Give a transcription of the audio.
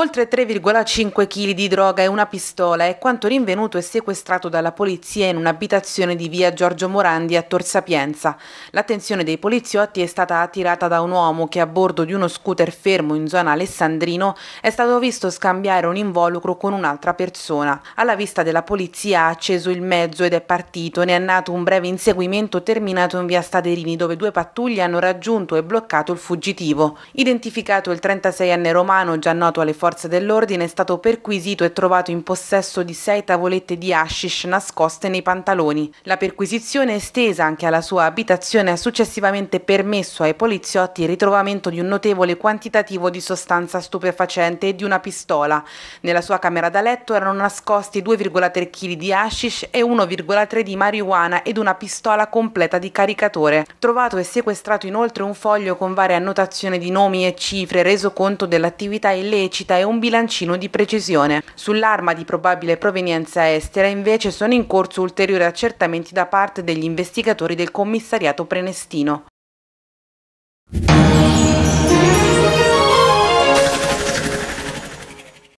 Oltre 3,5 kg di droga e una pistola è quanto rinvenuto e sequestrato dalla polizia in un'abitazione di via Giorgio Morandi a Tor Sapienza. L'attenzione dei poliziotti è stata attirata da un uomo che a bordo di uno scooter fermo in zona Alessandrino è stato visto scambiare un involucro con un'altra persona. Alla vista della polizia ha acceso il mezzo ed è partito, ne è nato un breve inseguimento terminato in via Staderini dove due pattuglie hanno raggiunto e bloccato il fuggitivo. Identificato il 36enne romano già noto alle forze forze dell'ordine è stato perquisito e trovato in possesso di sei tavolette di hashish nascoste nei pantaloni. La perquisizione estesa anche alla sua abitazione ha successivamente permesso ai poliziotti il ritrovamento di un notevole quantitativo di sostanza stupefacente e di una pistola. Nella sua camera da letto erano nascosti 2,3 kg di hashish e 1,3 di marijuana ed una pistola completa di caricatore. Trovato e sequestrato inoltre un foglio con varie annotazioni di nomi e cifre reso conto dell'attività illecita e un bilancino di precisione. Sull'arma di probabile provenienza estera invece sono in corso ulteriori accertamenti da parte degli investigatori del commissariato prenestino.